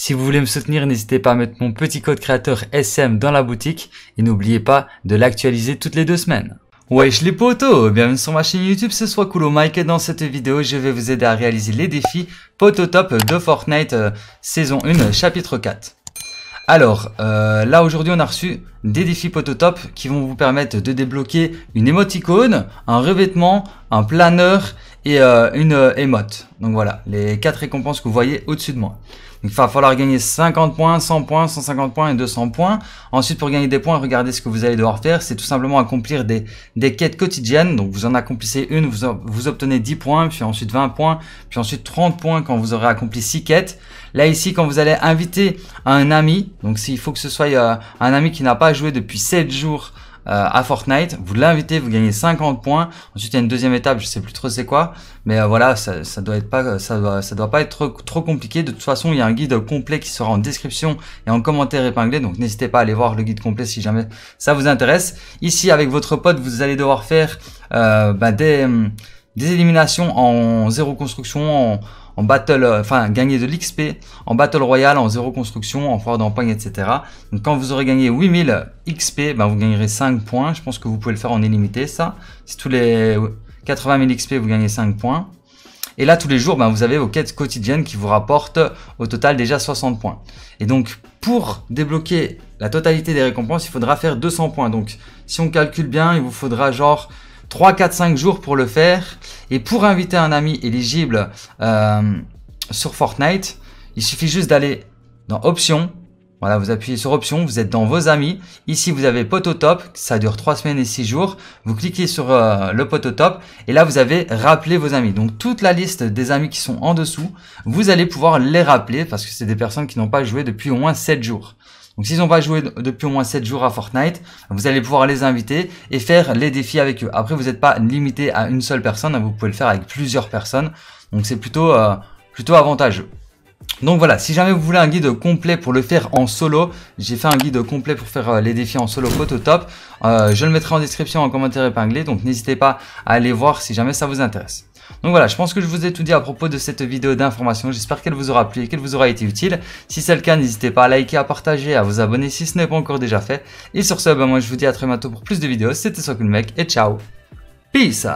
Si vous voulez me soutenir, n'hésitez pas à mettre mon petit code créateur SM dans la boutique et n'oubliez pas de l'actualiser toutes les deux semaines. Wesh les potos, bienvenue sur ma chaîne YouTube, ce soit Coulo Mike et dans cette vidéo je vais vous aider à réaliser les défis Pototop de Fortnite euh, saison 1 chapitre 4. Alors, euh, là aujourd'hui on a reçu des défis Pototop qui vont vous permettre de débloquer une émoticône, un revêtement, un planeur euh, une euh, émote. Donc voilà, les quatre récompenses que vous voyez au-dessus de moi. il va falloir gagner 50 points, 100 points, 150 points et 200 points. Ensuite, pour gagner des points, regardez ce que vous allez devoir faire. C'est tout simplement accomplir des, des quêtes quotidiennes. Donc vous en accomplissez une, vous, vous obtenez 10 points, puis ensuite 20 points, puis ensuite 30 points quand vous aurez accompli six quêtes. Là ici, quand vous allez inviter un ami, donc s'il faut que ce soit euh, un ami qui n'a pas joué depuis 7 jours euh, à Fortnite. Vous l'invitez, vous gagnez 50 points. Ensuite, il y a une deuxième étape, je sais plus trop c'est quoi, mais euh, voilà, ça, ça doit être pas, euh, ça ça doit pas être trop, compliqué. De toute façon, il y a un guide complet qui sera en description et en commentaire épinglé, donc n'hésitez pas à aller voir le guide complet si jamais ça vous intéresse. Ici, avec votre pote, vous allez devoir faire euh, bah, des hum, des éliminations en zéro construction, en, battle, euh, enfin gagner de l'XP, en battle royale, en zéro construction, en foire d'empoigne, etc. Donc quand vous aurez gagné 8000 XP, ben, vous gagnerez 5 points. Je pense que vous pouvez le faire en illimité, ça. Si tous les 80 000 XP, vous gagnez 5 points. Et là, tous les jours, ben, vous avez vos quêtes quotidiennes qui vous rapportent au total déjà 60 points. Et donc, pour débloquer la totalité des récompenses, il faudra faire 200 points. Donc, si on calcule bien, il vous faudra genre 3, 4, 5 jours pour le faire. Et pour inviter un ami éligible euh, sur Fortnite, il suffit juste d'aller dans Options. Voilà, vous appuyez sur Options, vous êtes dans vos amis. Ici, vous avez Pototop, top, ça dure 3 semaines et 6 jours. Vous cliquez sur euh, le pot top et là, vous avez rappelé vos amis. Donc, toute la liste des amis qui sont en dessous, vous allez pouvoir les rappeler parce que c'est des personnes qui n'ont pas joué depuis au moins 7 jours. Donc s'ils n'ont pas joué depuis au moins 7 jours à Fortnite, vous allez pouvoir les inviter et faire les défis avec eux. Après, vous n'êtes pas limité à une seule personne, vous pouvez le faire avec plusieurs personnes. Donc c'est plutôt, euh, plutôt avantageux. Donc voilà, si jamais vous voulez un guide complet pour le faire en solo, j'ai fait un guide complet pour faire euh, les défis en solo top. Euh, je le mettrai en description, en commentaire épinglé, donc n'hésitez pas à aller voir si jamais ça vous intéresse. Donc voilà, je pense que je vous ai tout dit à propos de cette vidéo d'information. J'espère qu'elle vous aura plu et qu'elle vous aura été utile. Si c'est le cas, n'hésitez pas à liker, à partager, à vous abonner si ce n'est pas encore déjà fait. Et sur ce, ben moi je vous dis à très bientôt pour plus de vidéos. C'était Sokul Mec et ciao. Peace